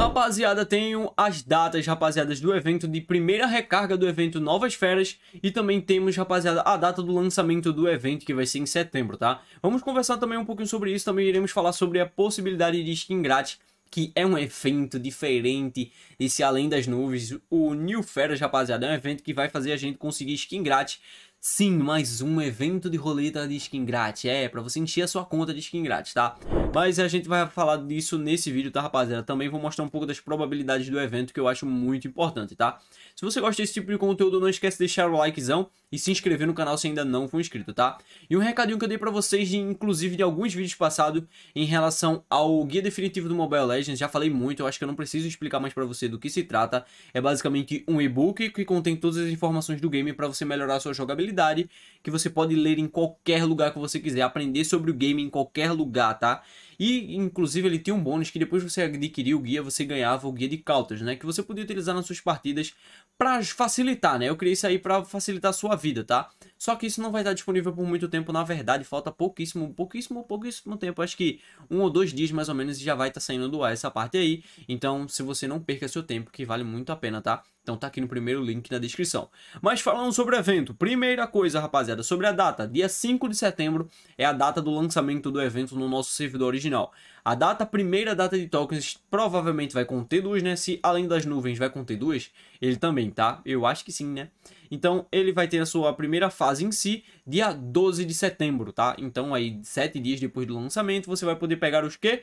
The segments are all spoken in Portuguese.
Rapaziada, tenho as datas, rapaziadas, do evento de primeira recarga do evento Novas Feras e também temos, rapaziada, a data do lançamento do evento que vai ser em setembro, tá? Vamos conversar também um pouquinho sobre isso, também iremos falar sobre a possibilidade de skin grátis que é um evento diferente esse Além das Nuvens, o New Feras, rapaziada, é um evento que vai fazer a gente conseguir skin grátis. Sim, mais um evento de roleta de skin grátis, é, para você encher a sua conta de skin grátis, tá? Mas a gente vai falar disso nesse vídeo, tá, rapaziada? Também vou mostrar um pouco das probabilidades do evento, que eu acho muito importante, tá? Se você gosta desse tipo de conteúdo, não esquece de deixar o likezão e se inscrever no canal se ainda não for inscrito, tá? E um recadinho que eu dei pra vocês, inclusive de alguns vídeos passados, em relação ao guia definitivo do Mobile Legends, já falei muito, eu acho que eu não preciso explicar mais pra você do que se trata. É basicamente um e-book que contém todas as informações do game pra você melhorar a sua jogabilidade, que você pode ler em qualquer lugar que você quiser, aprender sobre o game em qualquer lugar, tá? E, inclusive, ele tinha um bônus que depois que você adquiria o guia, você ganhava o guia de cautas, né? Que você podia utilizar nas suas partidas para facilitar, né? Eu criei isso aí para facilitar a sua vida, tá? Só que isso não vai estar disponível por muito tempo, na verdade, falta pouquíssimo, pouquíssimo, pouquíssimo tempo, acho que um ou dois dias mais ou menos e já vai estar saindo do ar essa parte aí. Então, se você não perca seu tempo, que vale muito a pena, tá? Então tá aqui no primeiro link na descrição. Mas falando sobre o evento, primeira coisa, rapaziada, sobre a data, dia 5 de setembro é a data do lançamento do evento no nosso servidor original original. A data, a primeira data de tokens provavelmente vai conter duas, né? Se além das nuvens vai conter duas, ele também, tá? Eu acho que sim, né? Então ele vai ter a sua primeira fase em si dia 12 de setembro, tá? Então aí sete dias depois do lançamento você vai poder pegar os que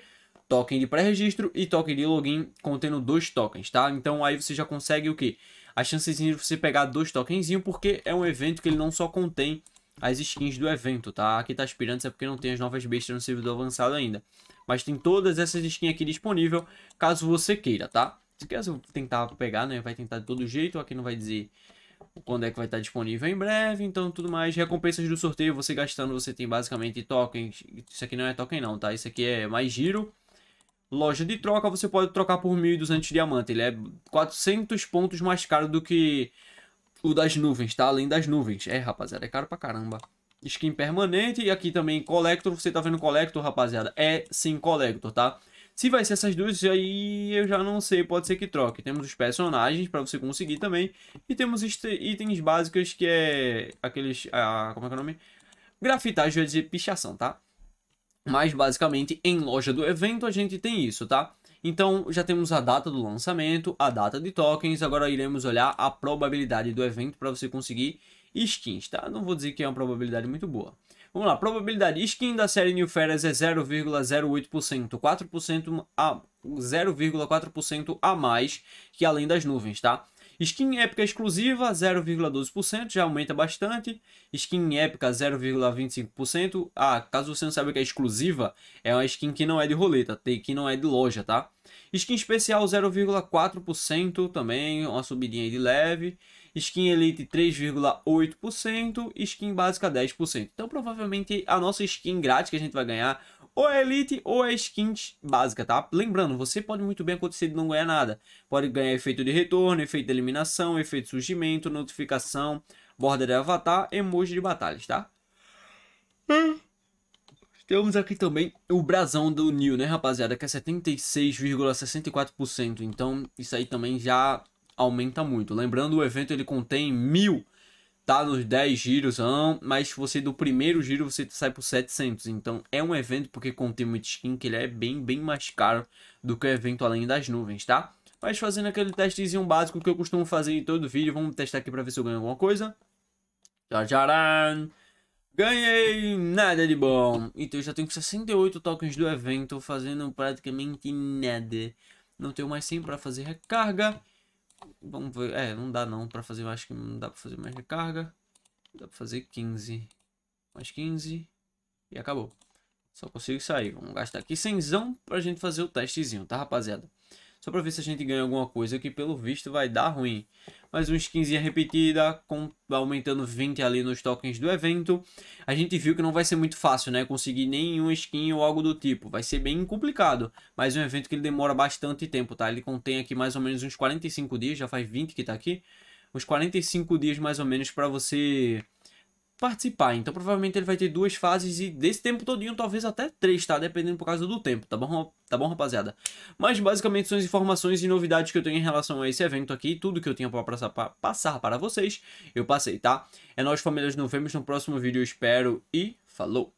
token de pré-registro e token de login contendo dois tokens, tá? Então aí você já consegue o que? A chance de você pegar dois tokenzinhos porque é um evento que ele não só contém as skins do evento, tá? Aqui tá aspirando é porque não tem as novas bestas no servidor avançado ainda. Mas tem todas essas skins aqui disponível, caso você queira, tá? Se quiser tentar pegar, né? Vai tentar de todo jeito, aqui não vai dizer quando é que vai estar tá disponível em breve, então tudo mais. Recompensas do sorteio, você gastando, você tem basicamente tokens. Isso aqui não é token não, tá? Isso aqui é mais giro. Loja de troca, você pode trocar por 1.200 diamantes. Ele é 400 pontos mais caro do que o das nuvens, tá? Além das nuvens. É, rapaziada, é caro pra caramba. Skin permanente e aqui também Collector. Você tá vendo Collector, rapaziada? É sim Collector, tá? Se vai ser essas duas aí, eu já não sei, pode ser que troque. Temos os personagens para você conseguir também. E temos itens básicos que é aqueles... Ah, como é que é o nome? Grafitagem dizer pichação, tá? Mas basicamente em loja do evento a gente tem isso, tá? Então já temos a data do lançamento, a data de tokens, agora iremos olhar a probabilidade do evento para você conseguir skins, tá? Não vou dizer que é uma probabilidade muito boa. Vamos lá, probabilidade skin da série New Feras é 0,08%, 4% a 0,4% a mais que além das nuvens, tá? Skin épica exclusiva 0,12%, já aumenta bastante. Skin épica 0,25%. Ah, caso você não saiba que é exclusiva, é uma skin que não é de roleta, que não é de loja, tá? Skin especial 0,4% também, uma subidinha de leve. Skin Elite 3,8%, skin básica 10%. Então provavelmente a nossa skin grátis que a gente vai ganhar ou é Elite ou é skin básica, tá? Lembrando, você pode muito bem acontecer de não ganhar nada. Pode ganhar efeito de retorno, efeito de eliminação, efeito de surgimento, notificação, borda de avatar, emoji de batalhas, tá? Hum. Temos aqui também o brasão do New, né, rapaziada? Que é 76,64%. Então, isso aí também já aumenta muito. Lembrando, o evento ele contém mil, tá? Nos 10 giros, mas você do primeiro giro você sai por 700. Então é um evento porque contém muito skin que ele é bem, bem mais caro do que o evento além das nuvens, tá? Mas fazendo aquele testezinho básico que eu costumo fazer em todo vídeo, vamos testar aqui para ver se eu ganho alguma coisa. Tcharam! Ganhei nada de bom. Então eu já tenho 68 tokens do evento, fazendo praticamente nada. Não tenho mais 100 para fazer recarga. Vamos ver. É, não dá não para fazer, acho que não dá para fazer mais recarga. Dá para fazer 15. Mais 15. E acabou. Só consigo sair. Vamos gastar aqui 100 para a gente fazer o testezinho, tá rapaziada? só para ver se a gente ganha alguma coisa, que pelo visto vai dar ruim. Mais uns skinzinha repetida, com, aumentando 20 ali nos tokens do evento. A gente viu que não vai ser muito fácil, né? Conseguir nenhum skin ou algo do tipo. Vai ser bem complicado, mas é um evento que ele demora bastante tempo, tá? Ele contém aqui mais ou menos uns 45 dias, já faz 20 que tá aqui. Uns 45 dias mais ou menos para você participar. Então provavelmente ele vai ter duas fases e desse tempo todinho talvez até três, tá? Dependendo por causa do tempo, tá bom? Tá bom, rapaziada? Mas basicamente são as informações e novidades que eu tenho em relação a esse evento aqui, tudo que eu tinha para passar para vocês, eu passei, tá? É nós famílias, nos vemos no próximo vídeo, eu espero e falou.